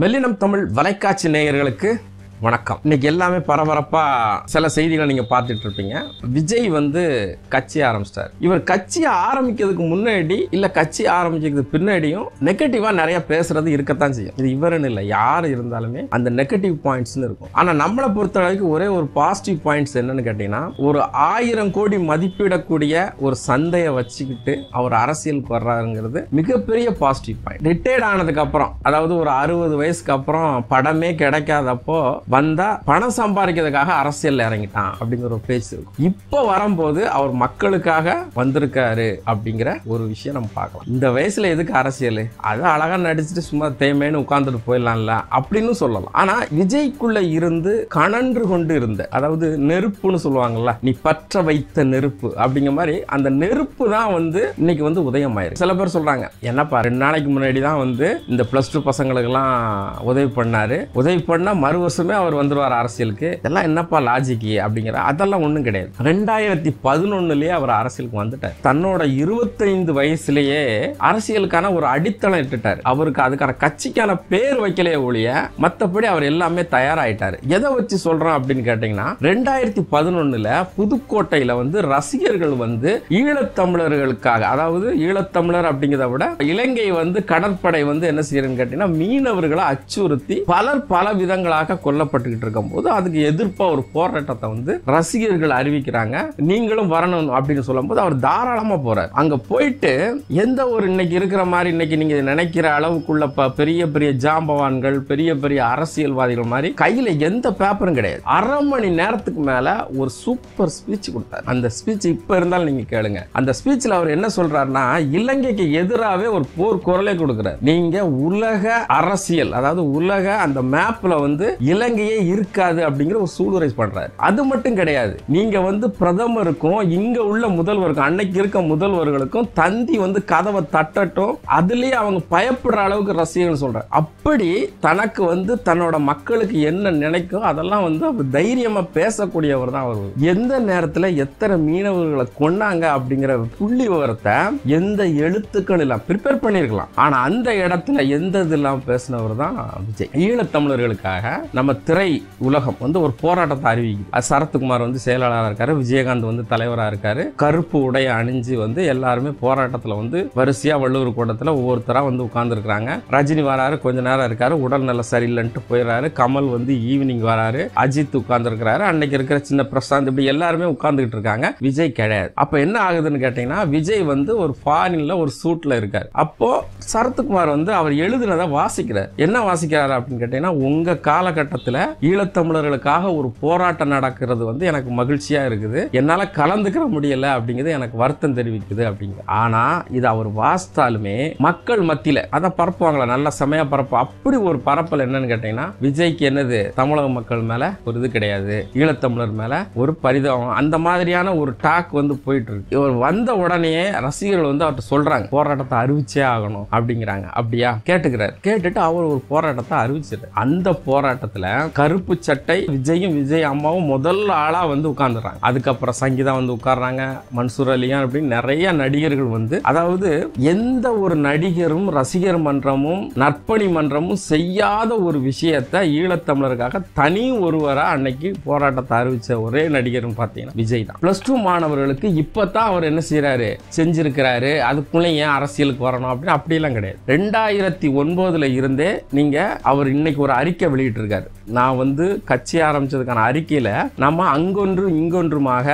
மெல்லினம் தமிழ் வலைக்காட்சி நேயர்களுக்கு வணக்கம் இன்னைக்கு எல்லாமே பரபரப்பாக சில செய்திகளை நீங்கள் பார்த்துட்டு இருப்பீங்க விஜய் வந்து கட்சி ஆரம்பிச்சிட்டார் இவர் கட்சி ஆரம்பிக்கிறதுக்கு முன்னாடி இல்லை கட்சி ஆரம்பிச்சதுக்கு பின்னாடியும் நெகட்டிவாக நிறைய பேசுறது இருக்கத்தான் செய்யும் இது இவருன்னு இல்லை யார் இருந்தாலுமே அந்த நெகட்டிவ் பாயிண்ட்ஸ்னு இருக்கும் ஆனால் நம்மளை பொறுத்த அளவுக்கு ஒரே ஒரு பாசிட்டிவ் பாயிண்ட்ஸ் என்னன்னு கேட்டிங்கன்னா ஒரு ஆயிரம் கோடி மதிப்பிடக்கூடிய ஒரு சந்தையை வச்சுக்கிட்டு அவர் அரசியலுக்கு வர்றாருங்கிறது மிகப்பெரிய பாசிட்டிவ் பாயிண்ட் ரிட்டையர்ட் ஆனதுக்கு அப்புறம் அதாவது ஒரு அறுபது வயசுக்கு அப்புறம் படமே கிடைக்காதப்போ வந்தால் பணம் சம்பாதிக்கிறதுக்காக அரசியலில் இறங்கிட்டான் அப்படிங்கிற ஒரு பேச்சு இருக்கும் இப்போ வரும்போது அவர் மக்களுக்காக வந்திருக்காரு அப்படிங்கிற ஒரு விஷயம் நம்ம பார்க்கலாம் இந்த வயசில் எதுக்கு அரசியல் அது அழகாக நடிச்சுட்டு சும்மா தேமேன்னு உட்காந்துட்டு போயிடலாம்ல அப்படின்னு சொல்லலாம் ஆனால் விஜய்க்குள்ளே இருந்து கணன்று கொண்டு இருந்த அதாவது நெருப்புன்னு சொல்லுவாங்கல்ல நீ பற்ற வைத்த நெருப்பு அப்படிங்கிற மாதிரி அந்த நெருப்பு தான் வந்து இன்னைக்கு வந்து உதயமாயிருக்கு சில பேர் சொல்கிறாங்க என்னப்பா ரெண்டு நாளைக்கு முன்னாடி தான் வந்து இந்த ப்ளஸ் டூ எல்லாம் உதவி பண்ணாரு உதவி பண்ணால் மறு வருஷமே அவர் வந்துடுவார் அரசியலுக்கு இதெல்லாம் என்னப்பா லாஜிக் அப்படிங்கிற அதெல்லாம் ஒன்றும் கிடையாது ரெண்டாயிரத்தி பதினொன்னுலேயே அவர் அரசியலுக்கு வந்துட்டார் தன்னோட இருபத்தைந்து வயசுலேயே அரசியலுக்கான ஒரு அடித்தளம் இட்டுட்டார் அவருக்கு அதுக்கான கட்சிக்கான பேர் வைக்கலையே ஒழிய மற்றபடி அவர் எல்லாமே தயாராயிட்டார் எதை வச்சு சொல்கிறோம் அப்படின்னு கேட்டிங்கன்னா ரெண்டாயிரத்தி பதினொன்றில் புதுக்கோட்டையில் வந்து ரசிகர்கள் வந்து ஈழத்தமிழர்களுக்காக அதாவது ஈழத்தமிழர் அப்படிங்கிறத விட இலங்கை வந்து கடற்படை வந்து என்ன செய்யறதுன்னு கேட்டிங்கன்னா மீனவர்களை அச்சுறுத்தி பலர் பல விதங்களாக கொல்ல இருக்கும் போது அதுக்கு எதிர்ப்பாக ஒரு போராட்டத்தை வந்து ரசிகர்கள் அறிவிக்கிறாங்க நீங்களும் வரணும் அப்படின்னு சொல்லும்போது அவர் தாராளமாக போகிறார் அங்கே போயிட்டு எந்த ஒரு இன்னைக்கு இருக்கிற மாதிரி இன்னைக்கு நீங்கள் நினைக்கிற அளவுக்குள்ள பெரிய பெரிய ஜாம்பவான்கள் பெரிய பெரிய அரசியல்வாதிகள் மாதிரி கையில் எந்த பேப்பரும் கிடையாது அரை மணி நேரத்துக்கு மேலே ஒரு சூப்பர் ஸ்பீச் கொடுத்தார் அந்த ஸ்பீச் இப்போ இருந்தாலும் நீங்கள் கேளுங்க அந்த ஸ்பீச்சில் அவர் என்ன சொல்கிறாருன்னா இலங்கைக்கு எதிராகவே ஒரு போர் குரலை கொடுக்குறார் நீங்கள் உலக அரசியல் அதாவது உலக அந்த மேப்பில் வந்து இலங்கை இலங்கையே இருக்காது அப்படிங்கிற ஒரு சூளுரைஸ் பண்றாரு அது மட்டும் கிடையாது நீங்க வந்து பிரதமருக்கும் இங்க உள்ள முதல்வருக்கும் அன்னைக்கு இருக்க முதல்வர்களுக்கும் தந்தி வந்து கதவை தட்டட்டும் அதுலயே அவங்க பயப்படுற அளவுக்கு ரசிகர்கள் சொல்ற அப்படி தனக்கு வந்து தன்னோட மக்களுக்கு என்ன நினைக்கும் அதெல்லாம் வந்து அவர் தைரியமா பேசக்கூடியவர் தான் அவர் எந்த நேரத்துல எத்தனை மீனவர்களை கொன்னாங்க அப்படிங்கிற புள்ளி விவரத்தை எந்த எழுத்துக்கள் எல்லாம் ப்ரிப்பேர் பண்ணிருக்கலாம் ஆனா அந்த இடத்துல எந்த இது இல்லாம பேசினவர் தான் விஜய் ஈழத்தமிழர்களுக்காக நம்ம திரை உலகம் வந்து ஒரு போராட்டத்தை அறிவிக்குது சரத்குமார் வந்து செயலாளராக இருக்காரு விஜயகாந்த் வந்து தலைவராக இருக்காரு கருப்பு உடைய அணிஞ்சு வந்து எல்லாருமே போராட்டத்தில் வந்து வரிசையாக வள்ளுவர் கூட்டத்தில் ஒவ்வொருத்தராக வந்து உட்கார்ந்துருக்குறாங்க ரஜினி வராரு கொஞ்ச நேரம் இருக்காரு உடல் நல்ல சரியில்லைன்ட்டு போயிடுறாரு கமல் வந்து ஈவினிங் வராரு அஜித் உட்கார்ந்துருக்கிறாரு அன்னைக்கு இருக்கிற சின்ன பிரசாந்த் இப்படி எல்லாருமே உட்கார்ந்துக்கிட்டு இருக்காங்க விஜய் கிடையாது அப்போ என்ன ஆகுதுன்னு கேட்டிங்கன்னா விஜய் வந்து ஒரு ஃபாரின்ல ஒரு சூட்டில் இருக்கார் அப்போ சரத்குமார் வந்து அவர் எழுதுனதை வாசிக்கிறார் என்ன வாசிக்கிறார் அப்படின்னு கேட்டிங்கன்னா உங்கள் காலகட்டத்தில் நேரத்தில் ஈழத்தமிழர்களுக்காக ஒரு போராட்டம் நடக்கிறது வந்து எனக்கு மகிழ்ச்சியாக இருக்குது என்னால் கலந்துக்கிற முடியல அப்படிங்கிறது எனக்கு வருத்தம் தெரிவிக்குது அப்படிங்குது ஆனால் இது அவர் வாசித்தாலுமே மக்கள் மத்தியில் அதை பரப்புவாங்களா நல்ல சமயம் பரப்பு அப்படி ஒரு பரப்பல் என்னன்னு கேட்டீங்கன்னா விஜய்க்கு என்னது தமிழக மக்கள் மேலே ஒரு இது கிடையாது ஈழத்தமிழர் மேலே ஒரு பரிதாபம் அந்த மாதிரியான ஒரு டாக் வந்து போயிட்டு இருக்கு இவர் வந்த உடனே ரசிகர்கள் வந்து அவர்கிட்ட சொல்கிறாங்க போராட்டத்தை அறிவிச்சே ஆகணும் அப்படிங்கிறாங்க அப்படியா கேட்டுக்கிறார் கேட்டுட்டு அவர் ஒரு போராட்டத்தை அறிவிச்சிரு அந்த போராட்டத்தில் கருப்பு சட்டை விஜயும் விஜய் அம்மாவும் முதல் ஆளாக வந்து உட்கார்ந்துறாங்க அதுக்கப்புறம் சங்கீதா வந்து உட்காடுறாங்க மன்சூர் அலியான் அப்படின்னு நிறைய நடிகர்கள் வந்து அதாவது எந்த ஒரு நடிகரும் ரசிகர் மன்றமும் நற்பணி மன்றமும் செய்யாத ஒரு விஷயத்தை ஈழத்தமிழருக்காக தனி ஒருவராக அன்னைக்கு போராட்டத்தை அறிவித்த ஒரே நடிகரும் பார்த்தீங்கன்னா விஜய் தான் ப்ளஸ் டூ மாணவர்களுக்கு இப்போ தான் அவர் என்ன செய்கிறாரு செஞ்சிருக்கிறாரு அதுக்குள்ளே ஏன் அரசியலுக்கு வரணும் அப்படின்னு அப்படிலாம் கிடையாது ரெண்டாயிரத்தி ஒன்பதுல இருந்தே நீங்கள் அவர் இன்னைக்கு ஒரு அறிக்கை வெளியிட்டிருக்காரு நான் வந்து கட்சி ஆரம்பிச்சதுக்கான அறிக்கையில் நம்ம அங்கொன்று இங்கொன்றுமாக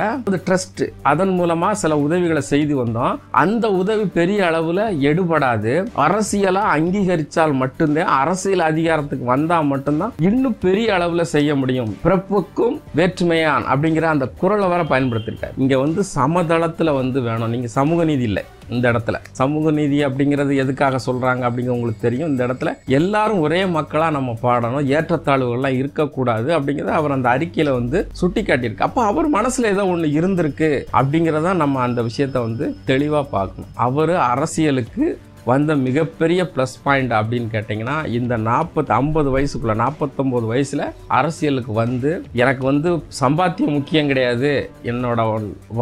ட்ரஸ்ட் அதன் மூலமாக சில உதவிகளை செய்து வந்தோம் அந்த உதவி பெரிய அளவில் எடுபடாது அரசியலாக அங்கீகரித்தால் மட்டும்தான் அரசியல் அதிகாரத்துக்கு வந்தால் மட்டும்தான் இன்னும் பெரிய அளவில் செய்ய முடியும் பிறப்புக்கும் வேற்றுமையான் அப்படிங்கிற அந்த குரலை வர பயன்படுத்தியிருக்காரு இங்கே வந்து சமதளத்தில் வந்து வேணும் நீங்கள் சமூக நீதி இல்லை இந்த இடத்துல சமூக நீதி அப்படிங்கிறது எதுக்காக சொல்கிறாங்க அப்படிங்கிற உங்களுக்கு தெரியும் இந்த இடத்துல எல்லாரும் ஒரே மக்களாக நம்ம பாடணும் ஏற்றத்தாழ்வுகள்லாம் இருக்கக்கூடாது அப்படிங்கிறத அவர் அந்த அறிக்கையில் வந்து சுட்டி காட்டியிருக்கு அப்போ அவர் மனசில் ஏதோ ஒன்று இருந்திருக்கு அப்படிங்கிறத நம்ம அந்த விஷயத்தை வந்து தெளிவாக பார்க்கணும் அவர் அரசியலுக்கு வந்த மிகப்பெரிய ப்ளஸ் பாயிண்ட் அப்படின்னு கேட்டிங்கன்னா இந்த நாற்பத்தி ஐம்பது வயசுக்குள்ளே நாற்பத்தொம்போது வயசில் அரசியலுக்கு வந்து எனக்கு வந்து சம்பாத்தியம் முக்கியம் கிடையாது என்னோட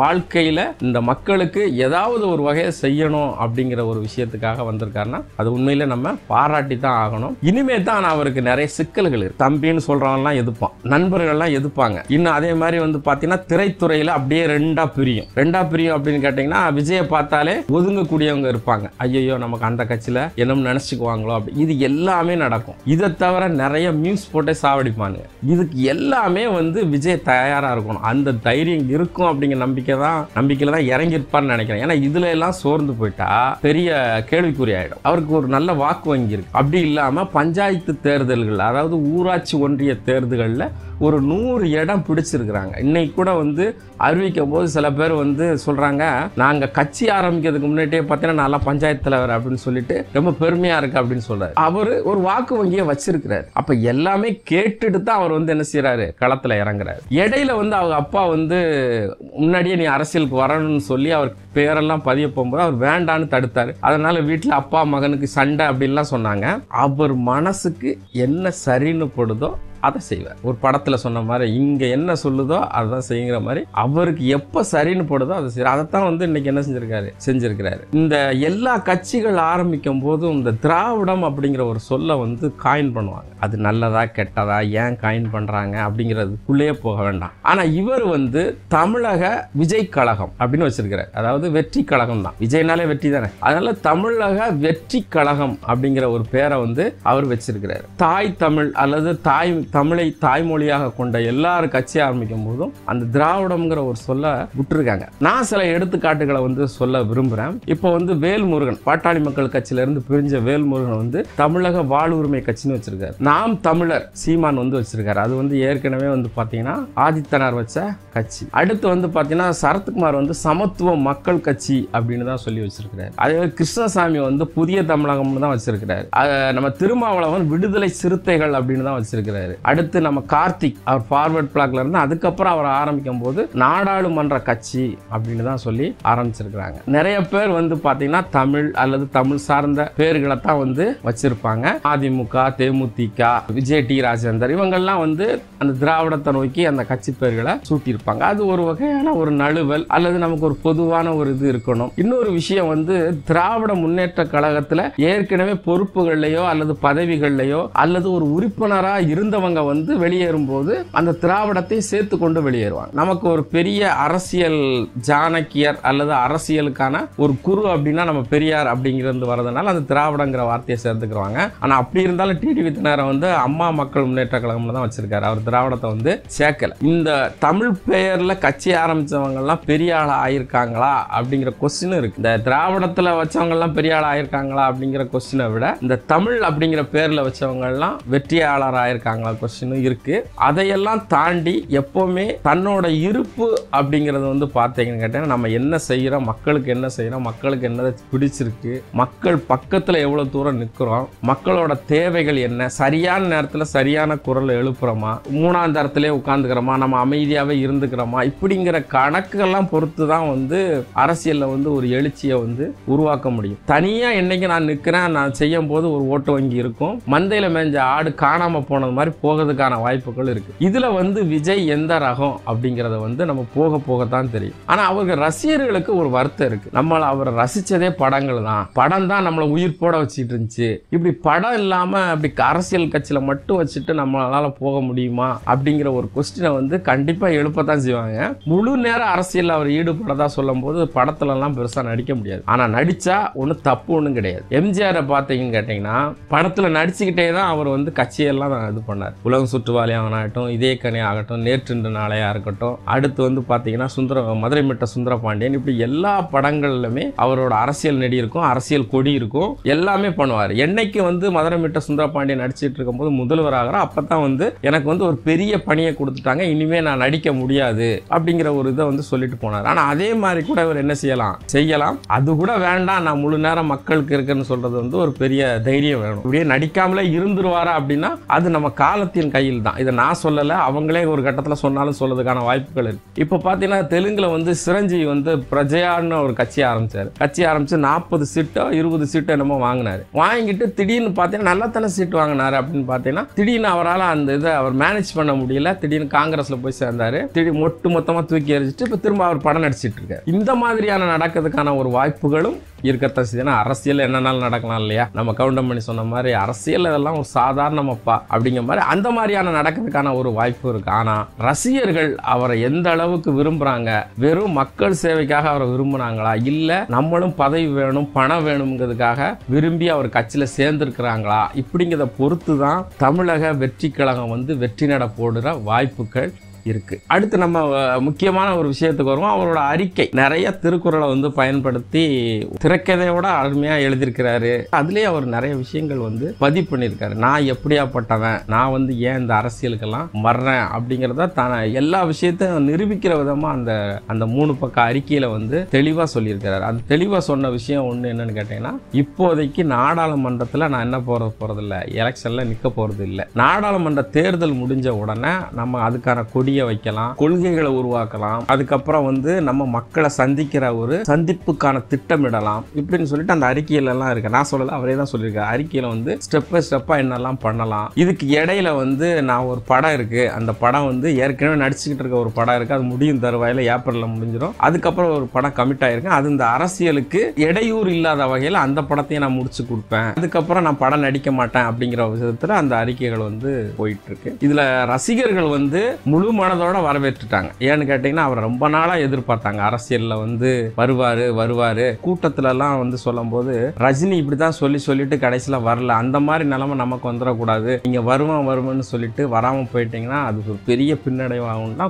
வாழ்க்கையில் இந்த மக்களுக்கு ஏதாவது ஒரு வகையை செய்யணும் அப்படிங்கிற ஒரு விஷயத்துக்காக வந்திருக்காருன்னா அது உண்மையில் நம்ம பாராட்டி தான் ஆகணும் இனிமே தான் அவருக்கு நிறைய சிக்கல்கள் இருக்கு தம்பின்னு சொல்கிறவங்கலாம் எதுப்பான் நண்பர்கள்லாம் எதுப்பாங்க இன்னும் அதே மாதிரி வந்து பார்த்தீங்கன்னா திரைத்துறையில் அப்படியே ரெண்டாக பிரியும் ரெண்டாக பிரியும் அப்படின்னு கேட்டிங்கன்னா விஜயை பார்த்தாலே ஒதுங்கக்கூடியவங்க இருப்பாங்க ஐயோ நமக்கு அந்த கட்சியில் என்னமோ நினச்சிக்குவாங்களோ அப்படி இது எல்லாமே நடக்கும் இதை தவிர நிறைய மியூஸ் போட்டே சாவடிப்பாங்க இதுக்கு எல்லாமே வந்து விஜய் தயாராக இருக்கணும் அந்த தைரியம் இருக்கும் அப்படிங்கிற நம்பிக்கை தான் நம்பிக்கையில் தான் இறங்கியிருப்பார்னு நினைக்கிறேன் ஏன்னா இதுல எல்லாம் சோர்ந்து போயிட்டா பெரிய கேள்விக்குறி ஆகிடும் அவருக்கு ஒரு நல்ல வாக்கு வங்கி இருக்கு அப்படி இல்லாமல் பஞ்சாயத்து தேர்தல்கள் அதாவது ஊராட்சி ஒன்றிய தேர்தல்களில் ஒரு நூறு இடம் பிடிச்சிருக்கிறாங்க இன்னைக்கு கூட வந்து அறிவிக்கும் போது சில பேர் வந்து சொல்கிறாங்க நாங்கள் கட்சி ஆரம்பிக்கிறதுக்கு முன்னாடியே பார்த்தீங்கன்னா நல்லா பஞ்சாயத்து தலைவர் அப்படின்னு சொல்லிட்டு ரொம்ப பெருமையாக இருக்கு அப்படின்னு சொல்கிறார் அவர் ஒரு வாக்கு வங்கியை வச்சிருக்கிறார் அப்போ எல்லாமே கேட்டுட்டு தான் அவர் வந்து என்ன செய்கிறாரு களத்தில் இறங்குறாரு இடையில வந்து அவங்க அப்பா வந்து முன்னாடியே நீ அரசியலுக்கு வரணும்னு சொல்லி அவர் பேரெல்லாம் பதிய போகும்போது அவர் வேண்டான்னு தடுத்தார் அதனால வீட்டில் அப்பா மகனுக்கு சண்டை அப்படின்லாம் சொன்னாங்க அவர் மனசுக்கு என்ன சரின்னு போடுதோ அதை செய்வார் ஒரு படத்தில் சொன்ன மாதிரி இங்கே என்ன சொல்லுதோ அதுதான் செய்யுங்கிற மாதிரி அவருக்கு எப்போ சரின்னு போடுதோ அதை செய்யற அதைத்தான் வந்து இன்னைக்கு என்ன செஞ்சிருக்காரு செஞ்சிருக்கிறாரு இந்த எல்லா கட்சிகள் ஆரம்பிக்கும் போதும் இந்த திராவிடம் அப்படிங்கிற ஒரு சொல்லை வந்து காயின் பண்ணுவாங்க அது நல்லதா கெட்டதா ஏன் காயின் பண்ணுறாங்க அப்படிங்கிறதுக்குள்ளேயே போக வேண்டாம் ஆனால் இவர் வந்து தமிழக விஜய் கழகம் அப்படின்னு வச்சிருக்கிறார் அதாவது வெற்றி கழகம் தான் விஜய்னாலே வெற்றி தானே அதனால தமிழக வெற்றி கழகம் அப்படிங்கிற ஒரு பேரை வந்து அவர் வச்சிருக்கிறார் தாய் தமிழ் அல்லது தாய் தமிழை தாய்மொழியாக கொண்ட எல்லாரும் கட்சி ஆரம்பிக்கும் போதும் அந்த திராவிடம்ங்கிற ஒரு சொல்ல விட்டுருக்காங்க நான் சில எடுத்துக்காட்டுகளை வந்து சொல்ல விரும்புகிறேன் இப்போ வந்து வேல்முருகன் பாட்டாளி மக்கள் கட்சியிலேருந்து பிரிஞ்ச வேல்முருகன் வந்து தமிழக வாழ்வுரிமை கட்சின்னு வச்சிருக்காரு நாம் தமிழர் சீமான் வந்து வச்சிருக்காரு அது வந்து ஏற்கனவே வந்து பார்த்தீங்கன்னா ஆதித்தனார் வச்ச கட்சி அடுத்து வந்து பார்த்தீங்கன்னா சரத்குமார் வந்து சமத்துவ மக்கள் கட்சி அப்படின்னு தான் சொல்லி வச்சிருக்கிறாரு அதே கிருஷ்ணசாமி வந்து புதிய தமிழகம்னு தான் வச்சிருக்கிறாரு நம்ம திருமாவளவன் விடுதலை சிறுத்தைகள் அப்படின்னு தான் வச்சிருக்கிறாரு அடுத்து நம்ம கார்த்திக் அவர் ஃபார்வர்ட் பிளாக்ல இருந்து அதுக்கப்புறம் அவர் ஆரம்பிக்கும் போது நாடாளுமன்ற கட்சி அப்படின்னு தான் சொல்லி ஆரம்பிச்சிருக்கிறாங்க நிறைய பேர் வந்து பாத்தீங்கன்னா தமிழ் அல்லது தமிழ் சார்ந்த பேர்களை தான் வந்து வச்சிருப்பாங்க அதிமுக தேமுதிக விஜய் டி ராஜேந்தர் இவங்கெல்லாம் வந்து அந்த திராவிடத்தை நோக்கி அந்த கட்சி பேர்களை சூட்டியிருப்பாங்க அது ஒரு வகையான ஒரு நழுவல் அல்லது நமக்கு ஒரு பொதுவான ஒரு இது இருக்கணும் இன்னொரு விஷயம் வந்து திராவிட முன்னேற்ற கழகத்தில் ஏற்கனவே பொறுப்புகள்லையோ அல்லது பதவிகள்லையோ அல்லது ஒரு உறுப்பினராக இருந்தவங்க கிறிஸ்தவங்க வந்து வெளியேறும் போது அந்த திராவிடத்தை சேர்த்து கொண்டு வெளியேறுவாங்க நமக்கு ஒரு பெரிய அரசியல் ஜானக்கியர் அல்லது அரசியலுக்கான ஒரு குரு அப்படின்னா நம்ம பெரியார் அப்படிங்கிறது வரதுனால அந்த திராவிடங்கிற வார்த்தையை சேர்த்துக்கிறாங்க ஆனால் அப்படி இருந்தாலும் டிடி நேரம் வந்து அம்மா மக்கள் முன்னேற்ற கழகம்னு தான் வச்சிருக்காரு அவர் திராவிடத்தை வந்து சேர்க்கல இந்த தமிழ் பெயரில் கட்சி ஆரம்பித்தவங்கலாம் பெரிய ஆள் ஆயிருக்காங்களா அப்படிங்கிற கொஸ்டின் இருக்கு இந்த திராவிடத்தில் எல்லாம் பெரிய ஆள் ஆயிருக்காங்களா அப்படிங்கிற கொஸ்டினை விட இந்த தமிழ் அப்படிங்கிற பேரில் எல்லாம் வெற்றியாளர் ஆயிருக்காங்களா கொஸ்டினும் இருக்குது அதையெல்லாம் தாண்டி எப்போவுமே தன்னோட இருப்பு அப்படிங்கிறது வந்து பார்த்தீங்கன்னு கேட்டால் நம்ம என்ன செய்கிறோம் மக்களுக்கு என்ன செய்கிறோம் மக்களுக்கு என்ன பிடிச்சிருக்கு மக்கள் பக்கத்தில் எவ்வளோ தூரம் நிற்கிறோம் மக்களோட தேவைகள் என்ன சரியான நேரத்தில் சரியான குரல் எழுப்புகிறோமா மூணாம் தரத்திலே உட்காந்துக்கிறோமா நம்ம அமைதியாகவே இருந்துக்கிறோமா இப்படிங்கிற கணக்குகள்லாம் பொறுத்து தான் வந்து அரசியலில் வந்து ஒரு எழுச்சியை வந்து உருவாக்க முடியும் தனியாக என்றைக்கு நான் நிற்கிறேன் நான் செய்யும் போது ஒரு ஓட்டு வங்கி இருக்கும் மந்தையில் மேஞ்ச ஆடு காணாமல் போனது மாதிரி போகிறதுக்கான வாய்ப்புகள் இருக்குது இதில் வந்து விஜய் எந்த ரகம் அப்படிங்கிறத வந்து நம்ம போக போகத்தான் தெரியும் ஆனால் அவருக்கு ரசிகர்களுக்கு ஒரு வருத்தம் இருக்குது நம்மளை அவரை ரசித்ததே படங்கள் தான் படம் தான் நம்மளை உயிர் போட வச்சுட்டு இருந்துச்சு இப்படி படம் இல்லாமல் அப்படி அரசியல் கட்சியில் மட்டும் வச்சுட்டு நம்மளால் போக முடியுமா அப்படிங்கிற ஒரு கொஸ்டினை வந்து கண்டிப்பாக எழுப்பத்தான் செய்வாங்க முழு நேரம் அரசியல் அவர் ஈடுபடதா சொல்லும் போது படத்துலலாம் பெருசாக நடிக்க முடியாது ஆனால் நடித்தா ஒன்றும் தப்பு ஒன்றும் கிடையாது எம்ஜிஆரை பார்த்தீங்கன்னு கேட்டிங்கன்னா படத்தில் நடிச்சுக்கிட்டே தான் அவர் வந்து கட்சியெல்லாம் இது பண்ணார் உலகம் சுற்றுவாளி ஆகட்டும் இதே கனி ஆகட்டும் நேற்றின்று நாளையாக இருக்கட்டும் அடுத்து வந்து பார்த்தீங்கன்னா சுந்தர மதுரை மிட்ட சுந்தர பாண்டியன் இப்படி எல்லா படங்கள்லுமே அவரோட அரசியல் நெடி இருக்கும் அரசியல் கொடி இருக்கும் எல்லாமே பண்ணுவார் என்னைக்கு வந்து மதுரை மிட்ட சுந்தர பாண்டியன் நடிச்சிட்டு இருக்கும்போது முதல்வர் ஆகிறோம் அப்போ தான் வந்து எனக்கு வந்து ஒரு பெரிய பணியை கொடுத்துட்டாங்க இனிமேல் நான் நடிக்க முடியாது அப்படிங்கிற ஒரு இதை வந்து சொல்லிட்டு போனார் ஆனால் அதே மாதிரி கூட இவர் என்ன செய்யலாம் செய்யலாம் அது கூட வேண்டாம் நான் முழு நேரம் மக்களுக்கு இருக்குன்னு சொல்கிறது வந்து ஒரு பெரிய தைரியம் வேணும் இப்படியே நடிக்காமலே இருந்துருவாரா அப்படின்னா அது நம்ம கால பாரதியின் கையில் தான் இதை நான் சொல்லலை அவங்களே ஒரு கட்டத்தில் சொன்னாலும் சொல்லதுக்கான வாய்ப்புகள் இருக்கு இப்போ பார்த்தீங்கன்னா தெலுங்கில் வந்து சிரஞ்சீவி வந்து பிரஜையான்னு ஒரு கட்சி ஆரம்பிச்சார் கட்சி ஆரம்பித்து நாற்பது சீட்டோ இருபது சீட்டோ என்னமோ வாங்கினார் வாங்கிட்டு திடீர்னு பார்த்தீங்கன்னா நல்லா தானே சீட் வாங்கினார் அப்படின்னு பார்த்தீங்கன்னா திடீர்னு அவரால் அந்த இதை அவர் மேனேஜ் பண்ண முடியல திடீர்னு காங்கிரஸில் போய் சேர்ந்தார் திடீர் ஒட்டு மொத்தமாக தூக்கி எறிஞ்சிட்டு இப்போ திரும்ப அவர் படம் நடிச்சிட்டு இருக்கார் இந்த மாதிரியான நடக்கிறதுக்கான ஒரு வாய்ப்புகளும் இருக்கத்தான் செய்யுதுன்னா அரசியல் என்னன்னாலும் நடக்கலாம் இல்லையா நம்ம கவுண்டமணி சொன்ன மாதிரி அரசியல் இதெல்லாம் ஒரு சாதாரணமப்பா அப்படிங்கிற மாதிரி அந்த மாதிரியான நடக்கிறதுக்கான ஒரு வாய்ப்பு இருக்குது ஆனால் ரசிகர்கள் அவரை எந்த அளவுக்கு விரும்புகிறாங்க வெறும் மக்கள் சேவைக்காக அவரை விரும்புனாங்களா இல்லை நம்மளும் பதவி வேணும் பணம் வேணுங்கிறதுக்காக விரும்பி அவர் கட்சியில் சேர்ந்துருக்கிறாங்களா இப்படிங்கிறத பொறுத்து தான் தமிழக வெற்றி கழகம் வந்து வெற்றி நட போடுற வாய்ப்புகள் இருக்குது அடுத்து நம்ம முக்கியமான ஒரு விஷயத்துக்கு வருவோம் அவரோட அறிக்கை நிறைய திருக்குறளை வந்து பயன்படுத்தி திரைக்கதையோட அருமையாக எழுதியிருக்கிறாரு அதுலேயே அவர் நிறைய விஷயங்கள் வந்து பதிவு பண்ணியிருக்காரு நான் எப்படியாப்பட்டவன் நான் வந்து ஏன் இந்த அரசியலுக்கெல்லாம் வர்றேன் அப்படிங்கிறத தான் எல்லா விஷயத்தையும் நிரூபிக்கிற விதமாக அந்த அந்த மூணு பக்க அறிக்கையில் வந்து தெளிவாக சொல்லியிருக்கிறாரு அந்த தெளிவாக சொன்ன விஷயம் ஒன்று என்னன்னு கேட்டிங்கன்னா இப்போதைக்கு நாடாளுமன்றத்தில் நான் என்ன போகிற போகிறதில்ல எலெக்ஷனில் நிற்க போகிறது இல்லை நாடாளுமன்ற தேர்தல் முடிஞ்ச உடனே நம்ம அதுக்கான கொடி செய்ய வைக்கலாம் கொள்கைகளை உருவாக்கலாம் அதுக்கப்புறம் வந்து நம்ம மக்களை சந்திக்கிற ஒரு சந்திப்புக்கான திட்டமிடலாம் இப்படின்னு சொல்லிட்டு அந்த அறிக்கையில எல்லாம் இருக்கு நான் சொல்லல அவரே தான் சொல்லியிருக்காரு அறிக்கையில வந்து ஸ்டெப் பை ஸ்டெப்பா என்னெல்லாம் பண்ணலாம் இதுக்கு இடையில வந்து நான் ஒரு படம் இருக்கு அந்த படம் வந்து ஏற்கனவே நடிச்சுக்கிட்டு இருக்க ஒரு படம் இருக்கு அது முடியும் தருவாயில ஏப்ரல்ல முடிஞ்சிடும் அதுக்கப்புறம் ஒரு படம் கமிட் ஆயிருக்கேன் அது இந்த அரசியலுக்கு இடையூறு இல்லாத வகையில் அந்த படத்தையும் நான் முடிச்சு கொடுப்பேன் அதுக்கப்புறம் நான் படம் நடிக்க மாட்டேன் அப்படிங்கிற விதத்தில் அந்த அறிக்கைகள் வந்து போயிட்டு இருக்கு இதுல ரசிகர்கள் வந்து முழு மனதோடு வரவேற்றுட்டாங்க ஏன்னு கேட்டீங்கன்னா அவர் ரொம்ப நாளாக எதிர்பார்த்தாங்க அரசியலில் வந்து வருவார் வருவார் எல்லாம் வந்து சொல்லும் போது ரஜினி இப்படி தான் சொல்லி சொல்லிட்டு கடைசியில் வரல அந்த மாதிரி நிலைமை நமக்கு வந்துடக்கூடாது நீங்கள் வருவோம் வருவோம்னு சொல்லிட்டு வராமல் போயிட்டீங்கன்னா அது ஒரு பெரிய பின்னடைவாகும்னா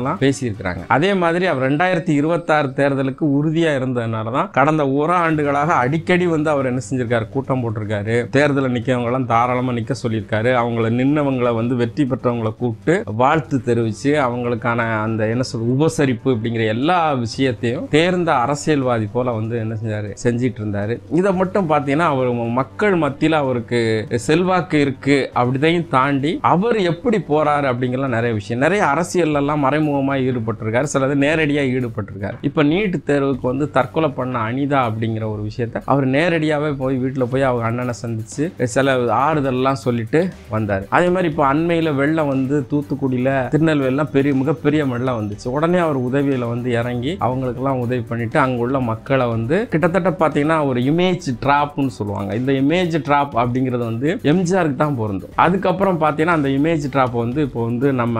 எல்லாம் பேசியிருக்கிறாங்க அதே மாதிரி அவர் ரெண்டாயிரத்தி இருபத்தாறு தேர்தலுக்கு உறுதியாக இருந்ததுனால தான் கடந்த ஒரு ஆண்டுகளாக அடிக்கடி வந்து அவர் என்ன செஞ்சிருக்காரு கூட்டம் போட்டிருக்காரு தேர்தலில் நிற்கிறவங்களாம் தாராளமாக நிற்க சொல்லியிருக்காரு அவங்கள நின்னவங்களை வந்து வெற்றி பெற்றவங்களை கூப்பிட்டு வாழ்த்து தெரிவிச்சு பாவித்து அவங்களுக்கான அந்த என்ன சொல் உபசரிப்பு அப்படிங்கிற எல்லா விஷயத்தையும் தேர்ந்த அரசியல்வாதி போல் வந்து என்ன செஞ்சார் செஞ்சிட்டு இருந்தார் இதை மட்டும் பார்த்தீங்கன்னா அவர் மக்கள் மத்தியில் அவருக்கு செல்வாக்கு இருக்குது அப்படிதையும் தாண்டி அவர் எப்படி போகிறாரு அப்படிங்கலாம் நிறைய விஷயம் நிறைய அரசியல்லாம் மறைமுகமாக ஈடுபட்டிருக்காரு சிலது நேரடியாக ஈடுபட்டிருக்காரு இப்போ நீட் தேர்வுக்கு வந்து தற்கொலை பண்ண அனிதா அப்படிங்கிற ஒரு விஷயத்த அவர் நேரடியாகவே போய் வீட்டில் போய் அவங்க அண்ணனை சந்தித்து சில ஆறுதல்லாம் சொல்லிட்டு வந்தார் அதே மாதிரி இப்போ அண்மையில் வெள்ளம் வந்து தூத்துக்குடியில் திருநெல்வேலி திருநெல்வேலிலாம் பெரிய மிகப்பெரிய மழை வந்துச்சு உடனே அவர் உதவியில் வந்து இறங்கி அவங்களுக்கெல்லாம் உதவி பண்ணிட்டு அங்குள்ள மக்களை வந்து கிட்டத்தட்ட பார்த்தீங்கன்னா ஒரு இமேஜ் ட்ராப்னு சொல்லுவாங்க இந்த இமேஜ் ட்ராப் அப்படிங்கிறது வந்து எம்ஜிஆருக்கு தான் பொருந்தும் அதுக்கப்புறம் பார்த்தீங்கன்னா அந்த இமேஜ் ட்ராப் வந்து இப்போ வந்து நம்ம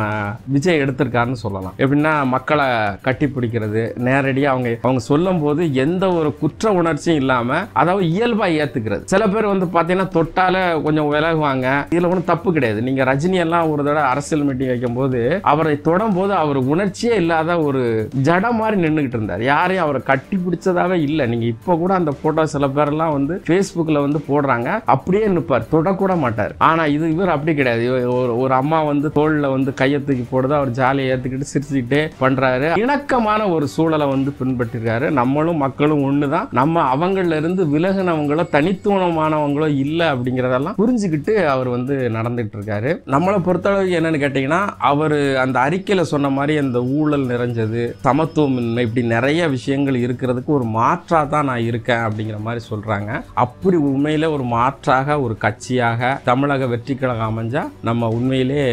விஜய் எடுத்திருக்காருன்னு சொல்லலாம் எப்படின்னா மக்களை கட்டி பிடிக்கிறது நேரடியாக அவங்க அவங்க சொல்லும் போது எந்த ஒரு குற்ற உணர்ச்சியும் இல்லாமல் அதாவது இயல்பாக ஏற்றுக்கிறது சில பேர் வந்து பார்த்தீங்கன்னா தொட்டால கொஞ்சம் விலகுவாங்க இதில் ஒன்றும் தப்பு கிடையாது நீங்கள் ரஜினி எல்லாம் ஒரு தடவை அரசியல் மீட்டிங் வைக்கும்போது அவரை போது அவர் உணர்ச்சியே இல்லாத ஒரு ஜடம் மாதிரி நின்றுக்கிட்டு இருந்தார் யாரையும் அவரை கட்டி பிடிச்சதாவே இல்லை நீங்கள் இப்போ கூட அந்த ஃபோட்டோ சில பேர்லாம் வந்து ஃபேஸ்புக்கில் வந்து போடுறாங்க அப்படியே நிற்பார் தொடக்கூட மாட்டார் ஆனால் இது இவர் அப்படி கிடையாது ஒரு ஒரு அம்மா வந்து தோளில் வந்து கையத்துக்கு தூக்கி போடுறது அவர் ஜாலியை ஏற்றுக்கிட்டு சிரிச்சுக்கிட்டே பண்ணுறாரு இணக்கமான ஒரு சூழலை வந்து பின்பற்றிருக்காரு நம்மளும் மக்களும் ஒன்று தான் நம்ம அவங்கள இருந்து விலகினவங்களோ தனித்துவமானவங்களோ இல்லை அப்படிங்கிறதெல்லாம் புரிஞ்சுக்கிட்டு அவர் வந்து நடந்துகிட்டு இருக்காரு நம்மளை பொறுத்தளவுக்கு என்னன்னு கேட்டீங்கன்னா அவர் அந்த அறிக்கையில் சொன்ன மாதிரி அந்த ஊழல் நிறைஞ்சது சமத்துவமின்மை இப்படி நிறைய விஷயங்கள் இருக்கிறதுக்கு ஒரு மாற்றாக தான் நான் இருக்கேன் அப்படிங்கிற மாதிரி சொல்கிறாங்க அப்படி உண்மையில் ஒரு மாற்றாக ஒரு கட்சியாக தமிழக வெற்றி கழகம் அமைஞ்சால் நம்ம உண்மையிலே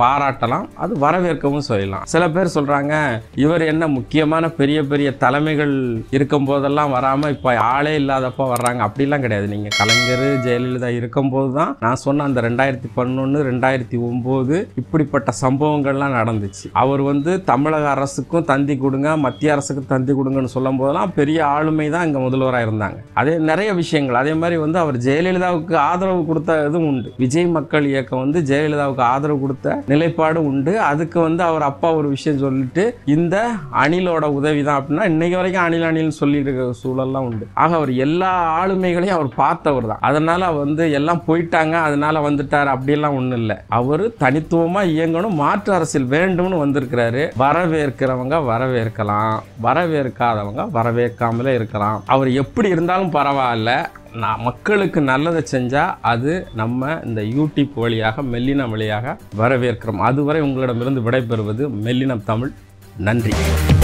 பாராட்டலாம் அது வரவேற்கவும் சொல்லலாம் சில பேர் சொல்கிறாங்க இவர் என்ன முக்கியமான பெரிய பெரிய தலைமைகள் இருக்கும் போதெல்லாம் வராமல் இப்போ ஆளே இல்லாதப்போ வர்றாங்க அப்படிலாம் கிடையாது நீங்கள் கலைஞர் ஜெயலலிதா இருக்கும்போது தான் நான் சொன்ன அந்த ரெண்டாயிரத்தி பன்னொன்று ரெண்டாயிரத்தி ஒம்பது இப்படிப்பட்ட சம்பவங்கள்லாம் நடந்துச்சு அவர் வந்து தமிழக அரசுக்கும் தந்தி கொடுங்க மத்திய அரசுக்கும் தந்தி கொடுங்கன்னு சொல்லும் போதெல்லாம் பெரிய ஆளுமை தான் இங்கே முதல்வராக இருந்தாங்க அதே நிறைய விஷயங்கள் அதே மாதிரி வந்து அவர் ஜெயலலிதாவுக்கு ஆதரவு கொடுத்த இதுவும் உண்டு விஜய் மக்கள் இயக்கம் வந்து ஜெயலலிதாவுக்கு ஆதரவு கொடுத்த நிலைப்பாடு உண்டு அதுக்கு வந்து அவர் அப்பா ஒரு விஷயம் சொல்லிட்டு இந்த அணிலோட உதவி தான் அப்படின்னா இன்னைக்கு வரைக்கும் அணில் அணில்னு சொல்லிட்டு இருக்கிற சூழல்லாம் உண்டு ஆக அவர் எல்லா ஆளுமைகளையும் அவர் பார்த்தவர் தான் அதனால வந்து எல்லாம் போயிட்டாங்க அதனால வந்துட்டார் எல்லாம் ஒன்றும் இல்லை அவர் தனித்துவமாக இயங்கணும் மாற்று அரசியல் கோவில் வேண்டும்னு வந்திருக்கிறாரு வரவேற்கிறவங்க வரவேற்கலாம் வரவேற்காதவங்க வரவேற்காமலே இருக்கலாம் அவர் எப்படி இருந்தாலும் பரவாயில்ல நான் மக்களுக்கு நல்லதை செஞ்சால் அது நம்ம இந்த யூடியூப் வழியாக மெல்லினம் வழியாக வரவேற்கிறோம் அதுவரை உங்களிடமிருந்து விடைபெறுவது மெல்லினம் தமிழ் நன்றி